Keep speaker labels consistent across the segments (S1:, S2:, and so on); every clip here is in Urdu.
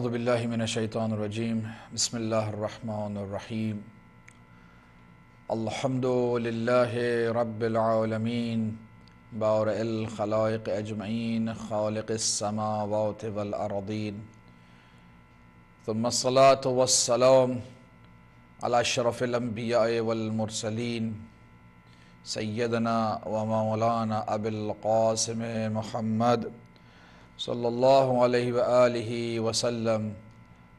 S1: اعوذ باللہ من الشیطان الرجیم بسم اللہ الرحمن الرحیم الحمد للہ رب العالمین المین الخلائق اجمعین خالق السماوات والارضین ثم الصلاة والسلام على شرف الانبیاء والمرسلین سیدنا و المرسلین سیدنہ وََََََََ مولانا اب القاسم محمد صلی اللہ علیہ وآلہ وسلم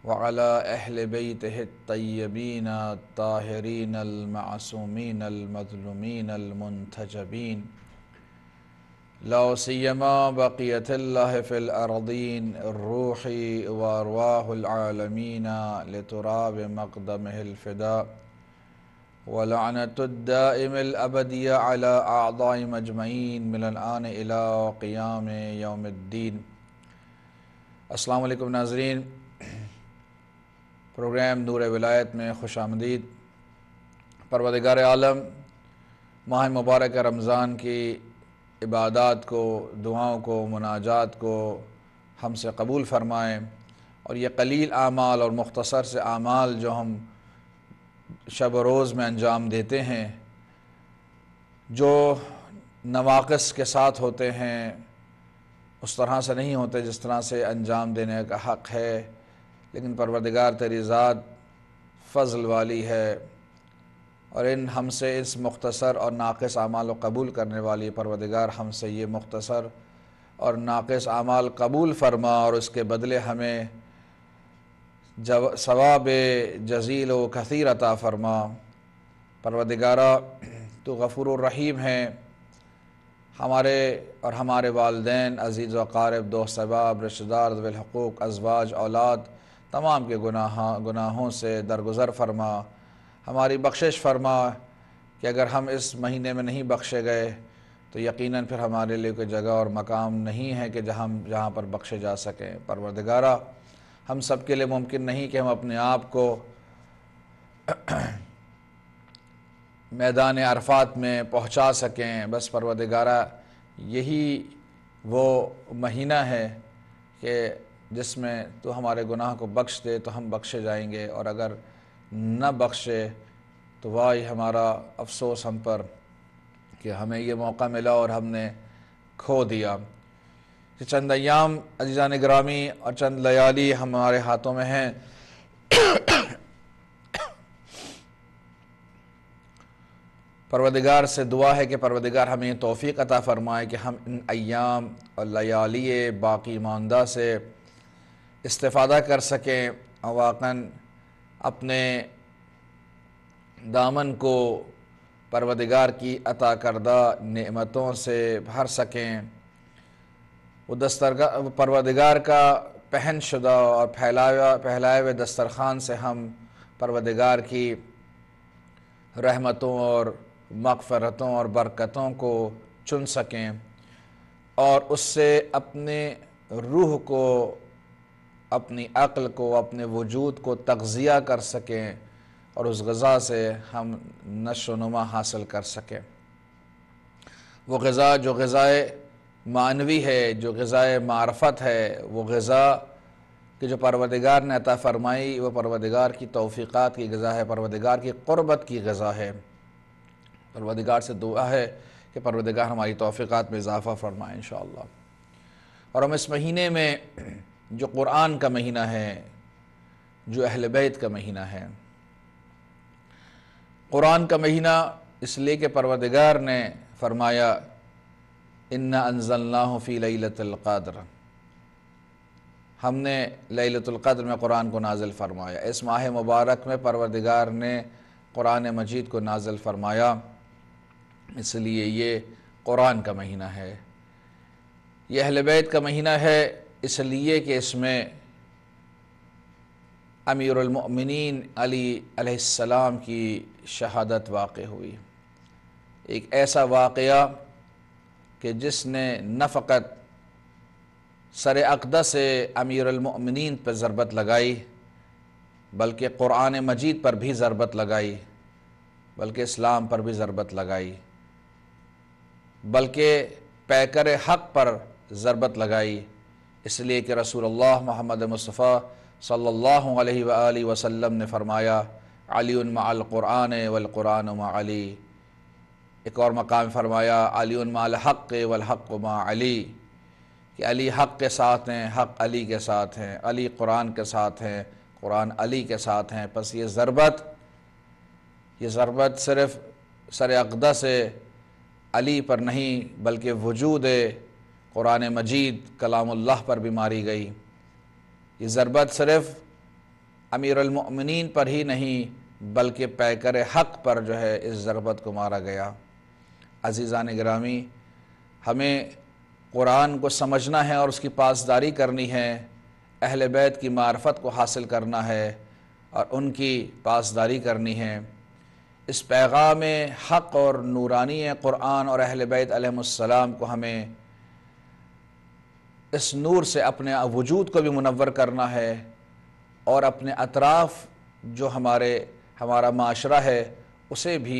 S1: ولا اہل بہت طیبینہ طاہرین المعومین المدلومین المنتبین لمہ بقیت اللّہ فلارن روحی و رواہ العلمینہ لتراب مقدمہ الفداء علی امبدیا مجمعین الان عن قیام یوم الدین السلام علیکم ناظرین پروگرام نور ولایت میں خوش آمدید پرودگار عالم ماہ مبارک رمضان کی عبادات کو دعاؤں کو مناجات کو ہم سے قبول فرمائیں اور یہ قلیل اعمال اور مختصر سے اعمال جو ہم شب و روز میں انجام دیتے ہیں جو نواقص کے ساتھ ہوتے ہیں اس طرح سے نہیں ہوتے جس طرح سے انجام دینے کا حق ہے لیکن پروردگار تیری ذات فضل والی ہے اور ان ہم سے اس مختصر اور ناقص اعمال و قبول کرنے والی پروردگار ہم سے یہ مختصر اور ناقص اعمال قبول فرما اور اس کے بدلے ہمیں ثواب جزیل و کثیر عطا فرما پروردگارہ تو غفور الرحیم ہیں ہمارے اور ہمارے والدین عزیز و قارب دو سباب رشتہ دار الحقوق ازواج اولاد تمام کے گناہ گناہوں سے درگزر فرما ہماری بخشش فرما کہ اگر ہم اس مہینے میں نہیں بخشے گئے تو یقیناً پھر ہمارے لیے کوئی جگہ اور مقام نہیں ہے کہ جہاں جہاں پر بخشے جا سکیں پروردگارہ ہم سب کے لیے ممکن نہیں کہ ہم اپنے آپ کو میدان عرفات میں پہنچا سکیں بس پروردگارہ یہی وہ مہینہ ہے کہ جس میں تو ہمارے گناہ کو بخش دے تو ہم بخشے جائیں گے اور اگر نہ بخشے تو وائی ہمارا افسوس ہم پر کہ ہمیں یہ موقع ملا اور ہم نے کھو دیا کہ چند ایام عزیزان گرامی اور چند لیالی ہمارے ہاتھوں میں ہیں پرودگار سے دعا ہے کہ پرودگار ہمیں توفیق عطا فرمائے کہ ہم ان ایام اور لیالی باقی ماندہ سے استفادہ کر سکیں واقعا اپنے دامن کو پرودگار کی عطا کردہ نعمتوں سے بھر سکیں وہ دسترگاہ پروردگار کا پہن شدہ اور پھیلایا پھیلائے ہوئے دسترخوان سے ہم پروردگار کی رحمتوں اور مغفرتوں اور برکتوں کو چن سکیں اور اس سے اپنے روح کو اپنی عقل کو اپنے وجود کو تغزیہ کر سکیں اور اس غذا سے ہم نشو و نما حاصل کر سکیں وہ غذا جو غذائے معنوی ہے جو غزہ معرفت ہے وہ غذا کہ جو پروردگار نے عطا فرمائی وہ پروردگار کی توفیقات کی غذا ہے پروردگار کی قربت کی غذا ہے پروردگار سے دعا ہے کہ پروردگار ہماری توفیقات میں اضافہ فرمائے انشاءاللہ اور ہم اس مہینے میں جو قرآن کا مہینہ ہے جو اہل بیت کا مہینہ ہے قرآن کا مہینہ اس لیے کہ پروردگار نے فرمایا فی لت القدر ہم نے لیلت القدر میں قرآن کو نازل فرمایا اس ماہ مبارک میں پروردگار نے قرآن مجید کو نازل فرمایا اس لیے یہ قرآن کا مہینہ ہے یہ اہل بیت کا مہینہ ہے اس لیے کہ اس میں امیر المؤمنین علی علیہ السلام کی شہادت واقع ہوئی ایک ایسا واقعہ کہ جس نے نہ فقط سر اقدہ سے امیر المؤمنین پر ضربت لگائی بلکہ قرآن مجید پر بھی ضربت لگائی بلکہ اسلام پر بھی ضربت لگائی بلکہ پیکر حق پر ضربت لگائی اس لیے کہ رسول اللہ محمد مصطفیٰ صلی اللہ علیہ وآلہ وسلم نے فرمایا علی مع القرآن والقرآن مع علی ایک اور مقام فرمایا علی الما الحق والحق ما علی کہ علی حق کے ساتھ ہیں حق علی کے ساتھ ہیں علی قرآن کے ساتھ ہیں قرآن علی کے ساتھ ہیں پس یہ ضربت یہ ضربت صرف سر اقدس علی پر نہیں بلکہ وجود قرآن مجید کلام اللہ پر بھی ماری گئی یہ ضربت صرف امیر المؤمنین پر ہی نہیں بلکہ پیکر حق پر جو ہے اس ضربت کو مارا گیا عزیزان گرامی ہمیں قرآن کو سمجھنا ہے اور اس کی پاسداری کرنی ہے اہل بیت کی معرفت کو حاصل کرنا ہے اور ان کی پاسداری کرنی ہے اس پیغام حق اور نورانی قرآن اور اہل بیت علیہ السلام کو ہمیں اس نور سے اپنے وجود کو بھی منور کرنا ہے اور اپنے اطراف جو ہمارے ہمارا معاشرہ ہے اسے بھی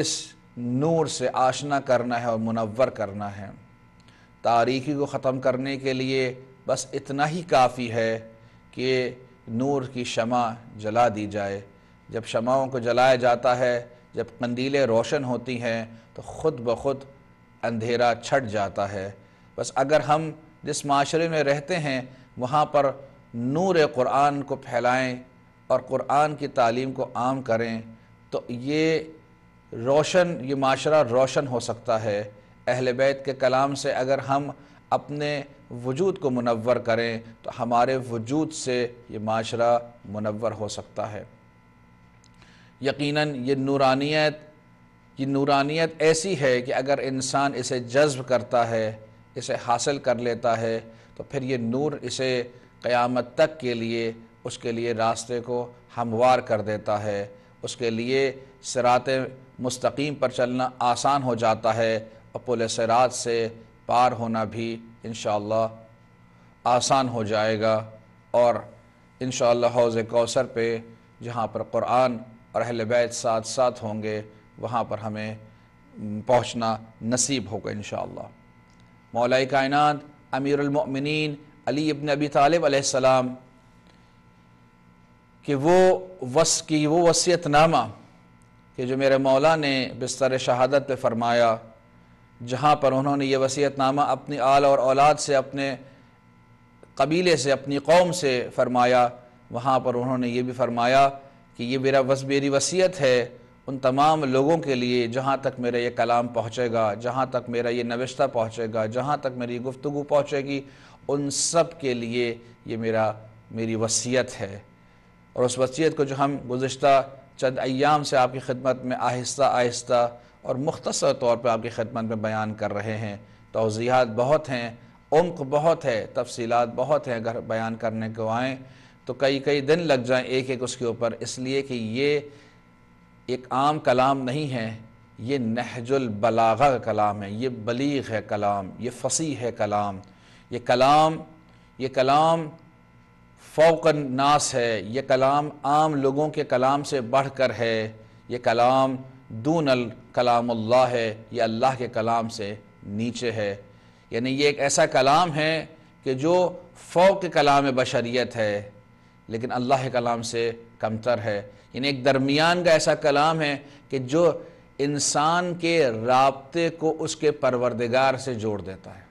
S1: اس نور سے آشنا کرنا ہے اور منور کرنا ہے تاریخی کو ختم کرنے کے لیے بس اتنا ہی کافی ہے کہ نور کی شمع جلا دی جائے جب شمعوں کو جلایا جاتا ہے جب قندیلیں روشن ہوتی ہیں تو خود بخود اندھیرا چھٹ جاتا ہے بس اگر ہم جس معاشرے میں رہتے ہیں وہاں پر نور قرآن کو پھیلائیں اور قرآن کی تعلیم کو عام کریں تو یہ روشن یہ معاشرہ روشن ہو سکتا ہے اہل بیت کے کلام سے اگر ہم اپنے وجود کو منور کریں تو ہمارے وجود سے یہ معاشرہ منور ہو سکتا ہے یقیناً یہ نورانیت یہ نورانیت ایسی ہے کہ اگر انسان اسے جذب کرتا ہے اسے حاصل کر لیتا ہے تو پھر یہ نور اسے قیامت تک کے لیے اس کے لیے راستے کو ہموار کر دیتا ہے اس کے لیے سرات مستقیم پر چلنا آسان ہو جاتا ہے اور پل رات سے پار ہونا بھی انشاءاللہ آسان ہو جائے گا اور انشاءاللہ حوض کوثر پہ جہاں پر قرآن اور اہل بیت ساتھ ساتھ ہوں گے وہاں پر ہمیں پہنچنا نصیب ہوگا انشاءاللہ مولا کائنات امیر المؤمنین علی ابن ابی طالب علیہ السلام کہ وہ وس کی وہ وصیت نامہ کہ جو میرے مولا نے بستر شہادت پہ فرمایا جہاں پر انہوں نے یہ وصیت نامہ اپنی آل اور اولاد سے اپنے قبیلے سے اپنی قوم سے فرمایا وہاں پر انہوں نے یہ بھی فرمایا کہ یہ میرا میری وصیت ہے ان تمام لوگوں کے لیے جہاں تک میرا یہ کلام پہنچے گا جہاں تک میرا یہ نوشتہ پہنچے گا جہاں تک میری گفتگو پہنچے گی ان سب کے لیے یہ میرا میری وصیت ہے اور اس وصیت کو جو ہم گزشتہ چند ایام سے آپ کی خدمت میں آہستہ آہستہ اور مختصر طور پر آپ کی خدمت میں بیان کر رہے ہیں توضیحات بہت ہیں عمق بہت ہے تفصیلات بہت ہیں اگر بیان کرنے کو آئیں تو کئی کئی دن لگ جائیں ایک ایک اس کے اوپر اس لیے کہ یہ ایک عام کلام نہیں ہے یہ نہج کا کلام ہے یہ بلیغ ہے کلام یہ فصیح ہے کلام یہ کلام یہ کلام فوق الناس ہے یہ کلام عام لوگوں کے کلام سے بڑھ کر ہے یہ کلام دون الکلام اللہ ہے یہ اللہ کے کلام سے نیچے ہے یعنی یہ ایک ایسا کلام ہے کہ جو فوق کلام بشریت ہے لیکن اللہ کے کلام سے کمتر ہے یعنی ایک درمیان کا ایسا کلام ہے کہ جو انسان کے رابطے کو اس کے پروردگار سے جوڑ دیتا ہے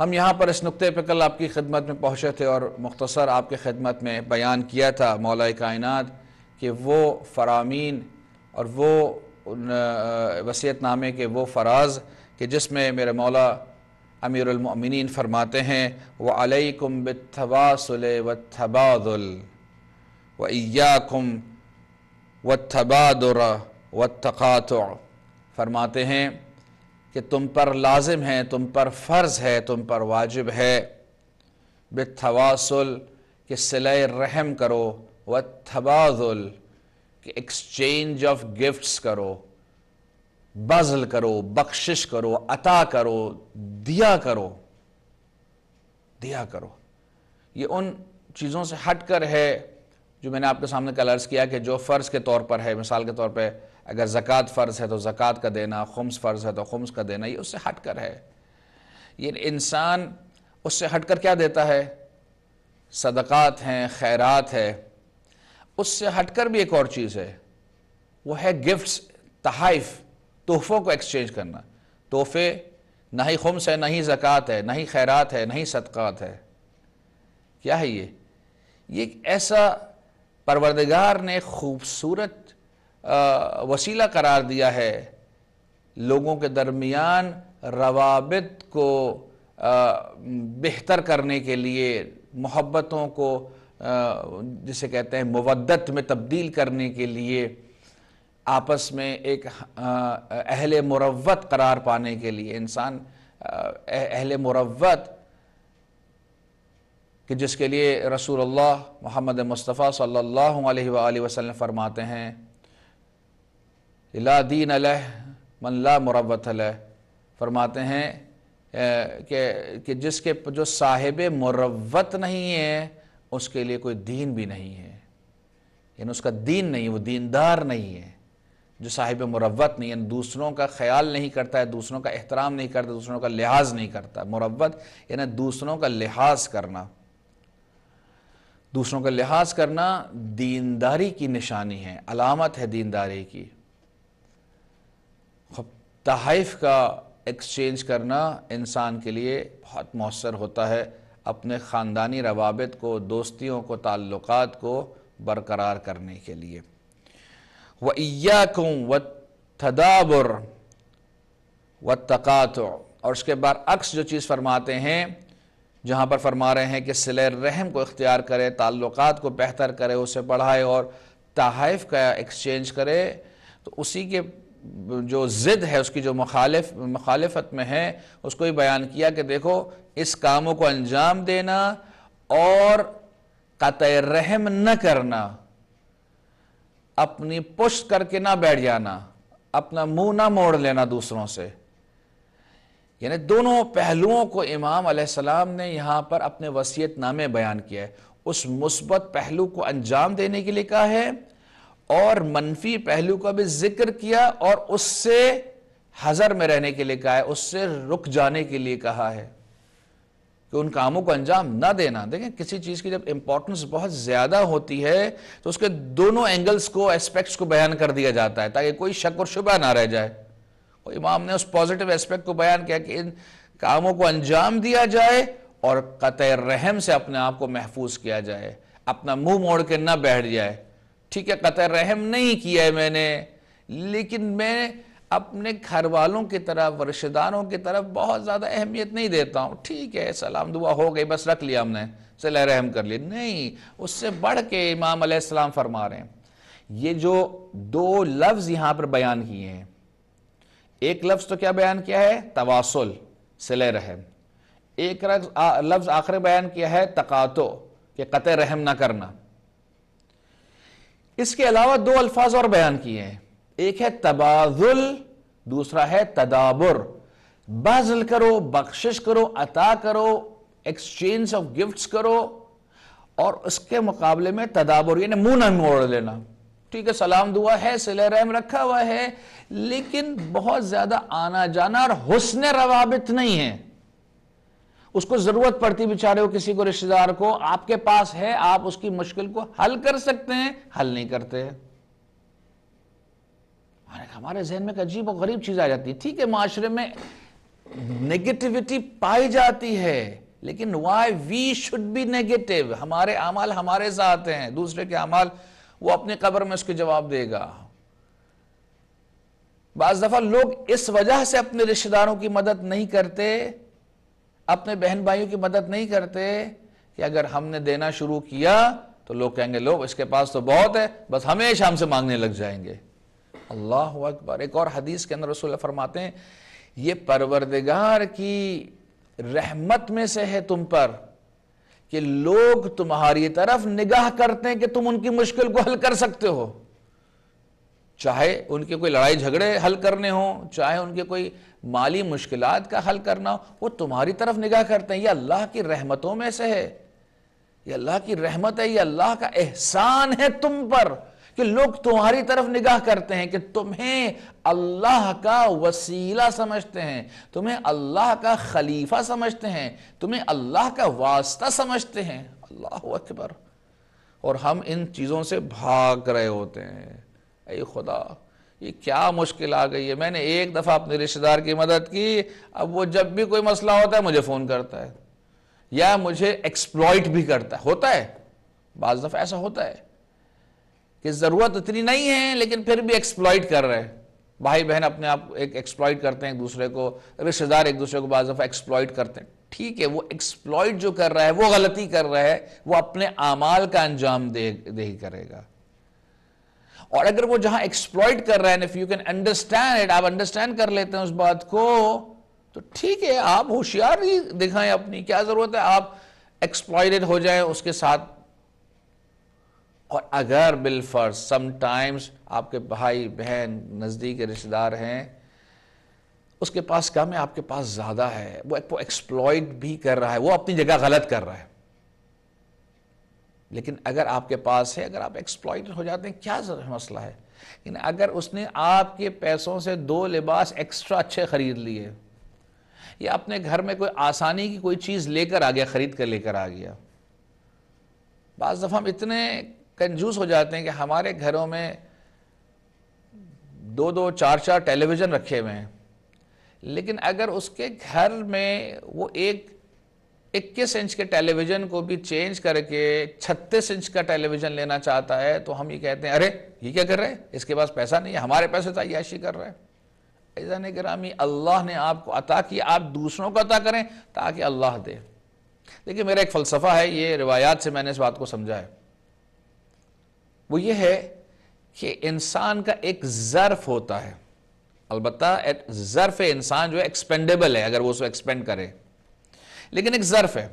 S1: ہم یہاں پر اس نقطے پہ کل آپ کی خدمت میں پہنچے تھے اور مختصر آپ کے خدمت میں بیان کیا تھا مولا کائنات کہ وہ فرامین اور وہ وصیت نامے کے وہ فراز کہ جس میں میرے مولا امیر المؤمنین فرماتے ہیں وَعَلَيْكُمْ بِالتَّوَاسُلِ وَالتَّبَادُلِ وَإِيَّاكُمْ وَالتَّبَادُرَ وَالتَّقَاتُعُ فرماتے ہیں کہ تم پر لازم ہے تم پر فرض ہے تم پر واجب ہے بتواصل کہ کے رحم کرو واضل کہ ایکسچینج آف گفٹس کرو بزل کرو بخشش کرو عطا کرو دیا کرو دیا کرو یہ ان چیزوں سے ہٹ کر ہے جو میں نے آپ کے سامنے کل عرض کیا کہ جو فرض کے طور پر ہے مثال کے طور پہ اگر زکوٰۃ فرض ہے تو زکوٰۃ کا دینا خمس فرض ہے تو خمس کا دینا یہ اس سے ہٹ کر ہے یہ یعنی انسان اس سے ہٹ کر کیا دیتا ہے صدقات ہیں خیرات ہے اس سے ہٹ کر بھی ایک اور چیز ہے وہ ہے گفٹس تحائف تحفوں کو ایکسچینج کرنا تحفے نہ ہی خمس ہے نہ ہی زکوٰۃ ہے نہ ہی خیرات ہے نہ ہی صدقات ہے کیا ہے یہ ایسا پروردگار نے خوبصورت وسیلہ قرار دیا ہے لوگوں کے درمیان روابط کو بہتر کرنے کے لیے محبتوں کو جسے کہتے ہیں مودت میں تبدیل کرنے کے لیے آپس میں ایک اہل مروت قرار پانے کے لیے انسان اہل مروت کہ جس کے لیے رسول اللہ محمد مصطفیٰ صلی اللہ علیہ وآلہ وسلم فرماتے ہیں اللہ دین علیہ من لا مروت علیہ فرماتے ہیں کہ جس کے جو صاحب مروت نہیں ہے اس کے لیے کوئی دین بھی نہیں ہے یعنی اس کا دین نہیں وہ دیندار نہیں ہے جو صاحب مروت نہیں یعنی دوسروں کا خیال نہیں کرتا ہے دوسروں کا احترام نہیں کرتا دوسروں کا لحاظ نہیں کرتا مروت یعنی دوسروں کا لحاظ کرنا دوسروں کا لحاظ کرنا دینداری کی نشانی ہے علامت ہے دینداری کی تحائف کا ایکسچینج کرنا انسان کے لیے بہت مؤثر ہوتا ہے اپنے خاندانی روابط کو دوستیوں کو تعلقات کو برقرار کرنے کے لیے وَإِيَّاكُمْ کوں و تدابر و اور اس کے بعد اکس جو چیز فرماتے ہیں جہاں پر فرما رہے ہیں کہ سلیر رحم کو اختیار کرے تعلقات کو بہتر کرے اسے پڑھائے اور تحائف کا ایکسچینج کرے تو اسی کے جو ضد ہے اس کی جو مخالف مخالفت میں ہے اس کو ہی بیان کیا کہ دیکھو اس کاموں کو انجام دینا اور قطع رحم نہ کرنا اپنی پشت کر کے نہ بیٹھ جانا اپنا منہ نہ موڑ لینا دوسروں سے یعنی دونوں پہلوؤں کو امام علیہ السلام نے یہاں پر اپنے وسیعت نامے بیان کیا ہے اس مثبت پہلو کو انجام دینے کے لیے کہا ہے اور منفی پہلو کا بھی ذکر کیا اور اس سے حضر میں رہنے کے لیے کہا ہے اس سے رک جانے کے لیے کہا ہے کہ ان کاموں کو انجام نہ دینا دیکھیں کسی چیز کی جب امپورٹنس بہت زیادہ ہوتی ہے تو اس کے دونوں اینگلز کو اسپیکٹس کو بیان کر دیا جاتا ہے تاکہ کوئی شک اور شبہ نہ رہ جائے امام نے اس پازیٹیو اسپیکٹ کو بیان کیا کہ ان کاموں کو انجام دیا جائے اور قطع رحم سے اپنے آپ کو محفوظ کیا جائے اپنا منہ موڑ کے نہ بیٹھ جائے ٹھیک ہے قطع رحم نہیں کیا ہے میں نے لیکن میں اپنے گھر والوں کی طرف رشتے داروں کی طرف بہت زیادہ اہمیت نہیں دیتا ہوں ٹھیک ہے سلام دعا ہو گئی بس رکھ لیا ہم نے صلح رحم کر لی نہیں اس سے بڑھ کے امام علیہ السلام فرما رہے ہیں یہ جو دو لفظ یہاں پر بیان کیے ہیں ایک لفظ تو کیا بیان کیا ہے تواصل صلح رحم ایک لفظ آخر بیان کیا ہے تقاتو کہ قطع رحم نہ کرنا اس کے علاوہ دو الفاظ اور بیان کیے ہیں ایک ہے تبادل دوسرا ہے تدابر بازل کرو بخشش کرو عطا کرو ایکسچینج آف گفٹس کرو اور اس کے مقابلے میں تدابر یعنی منہ نہ موڑ لینا ٹھیک ہے سلام دعا ہے سل رحم رکھا ہوا ہے لیکن بہت زیادہ آنا جانا اور حسن روابط نہیں ہے اس کو ضرورت پڑتی بچارے ہو کسی کو رشتہ دار کو آپ کے پاس ہے آپ اس کی مشکل کو حل کر سکتے ہیں حل نہیں کرتے ہمارے ذہن میں ایک عجیب و غریب چیز آ جاتی ہے ٹھیک ہے معاشرے میں نگیٹوٹی پائی جاتی ہے لیکن why we should be negative ہمارے اعمال ہمارے ساتھ ہیں دوسرے کے اعمال وہ اپنے قبر میں اس کے جواب دے گا بعض دفعہ لوگ اس وجہ سے اپنے رشتہ داروں کی مدد نہیں کرتے اپنے بہن بھائیوں کی مدد نہیں کرتے کہ اگر ہم نے دینا شروع کیا تو لوگ کہیں گے لوگ اس کے پاس تو بہت ہے بس ہمیشہ ہم سے مانگنے لگ جائیں گے اللہ اکبر ایک اور حدیث کے اندر رسول اللہ فرماتے ہیں یہ پروردگار کی رحمت میں سے ہے تم پر کہ لوگ تمہاری طرف نگاہ کرتے ہیں کہ تم ان کی مشکل کو حل کر سکتے ہو چاہے ان کے کوئی لڑائی جھگڑے حل کرنے ہوں چاہے ان کے کوئی مالی مشکلات کا حل کرنا ہو وہ تمہاری طرف نگاہ کرتے ہیں یہ اللہ کی رحمتوں میں سے ہے یہ اللہ کی رحمت ہے یہ اللہ کا احسان ہے تم پر کہ لوگ تمہاری طرف نگاہ کرتے ہیں کہ تمہیں اللہ کا وسیلہ سمجھتے ہیں تمہیں اللہ کا خلیفہ سمجھتے ہیں تمہیں اللہ کا واسطہ سمجھتے ہیں اللہ اکبر اور ہم ان چیزوں سے بھاگ رہے ہوتے ہیں اے خدا یہ کیا مشکل آ گئی ہے میں نے ایک دفعہ اپنے رشتہ دار کی مدد کی اب وہ جب بھی کوئی مسئلہ ہوتا ہے مجھے فون کرتا ہے یا مجھے ایکسپلوائٹ بھی کرتا ہے ہوتا ہے بعض دفعہ ایسا ہوتا ہے کہ ضرورت اتنی نہیں ہے لیکن پھر بھی ایکسپلوائٹ کر رہے ہیں بھائی بہن اپنے آپ ایکسپلائٹ کرتے ہیں ایک دوسرے کو رشتہ دار ایک دوسرے کو بعض دفعہ ایکسپلائٹ کرتے ہیں ٹھیک ہے وہ ایکسپلوائٹ جو کر رہا ہے وہ غلطی کر رہا ہے وہ اپنے اعمال کا انجام دے دہی کرے گا اور اگر وہ جہاں ایکسپلوئٹ کر رہے ہیں if you can understand understand it کر لیتے ہیں اس بات کو تو ٹھیک ہے آپ ہوشیار ہی دکھائیں اپنی کیا ضرورت ہے آپ ایکسپلوئٹڈ ہو جائیں اس کے ساتھ اور اگر بالفر سم ٹائمز آپ کے بھائی بہن نزدیک رشتہ دار ہیں اس کے پاس کم ہے آپ کے پاس زیادہ ہے وہ ایکسپلوئڈ بھی کر رہا ہے وہ اپنی جگہ غلط کر رہا ہے لیکن اگر آپ کے پاس ہے اگر آپ ایکسپلائٹ ہو جاتے ہیں کیا مسئلہ ہے لیکن اگر اس نے آپ کے پیسوں سے دو لباس ایکسٹرا اچھے خرید لیے یا اپنے گھر میں کوئی آسانی کی کوئی چیز لے کر آ گیا خرید کر لے کر آ گیا بعض دفعہ ہم اتنے کنجوس ہو جاتے ہیں کہ ہمارے گھروں میں دو دو چار چار ٹیلی ویژن رکھے ہوئے ہیں لیکن اگر اس کے گھر میں وہ ایک اکیس انچ کے ٹیلی ویژن کو بھی چینج کر کے چھتیس انچ کا ٹیلی ویژن لینا چاہتا ہے تو ہم یہ کہتے ہیں ارے یہ کیا کر رہے ہیں اس کے پاس پیسہ نہیں ہے ہمارے پیسے تو عیاشی کر رہے ہیں نہیں کرامی اللہ نے آپ کو عطا کی آپ دوسروں کو عطا کریں تاکہ اللہ دے دیکھیے میرا ایک فلسفہ ہے یہ روایات سے میں نے اس بات کو سمجھا ہے وہ یہ ہے کہ انسان کا ایک ظرف ہوتا ہے البتہ ظرف انسان جو ہے ایکسپینڈیبل ہے اگر وہ کو ایکسپینڈ کرے لیکن ایک ظرف ہے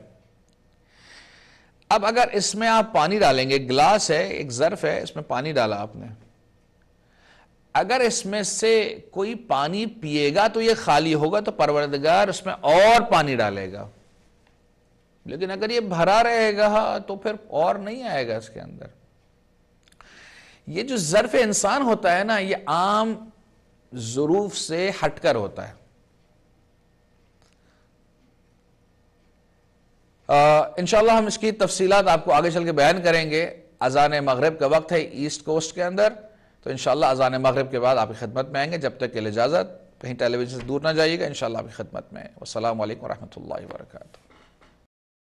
S1: اب اگر اس میں آپ پانی ڈالیں گے گلاس ہے ایک ظرف ہے اس میں پانی ڈالا آپ نے اگر اس میں سے کوئی پانی پیے گا تو یہ خالی ہوگا تو پروردگار اس میں اور پانی ڈالے گا لیکن اگر یہ بھرا رہے گا تو پھر اور نہیں آئے گا اس کے اندر یہ جو ظرف انسان ہوتا ہے نا یہ عام ظروف سے ہٹ کر ہوتا ہے انشاءاللہ ہم اس کی تفصیلات آپ کو آگے چل کے بیان کریں گے اذان مغرب کا وقت ہے ایسٹ کوسٹ کے اندر تو انشاءاللہ ازان اذان مغرب کے بعد آپ کی خدمت میں آئیں گے جب تک یہ لجازت کہیں ٹیلی ویژن سے دور نہ جائیے گا انشاءاللہ آپ کی خدمت میں والسلام علیکم ورحمۃ اللہ وبرکاتہ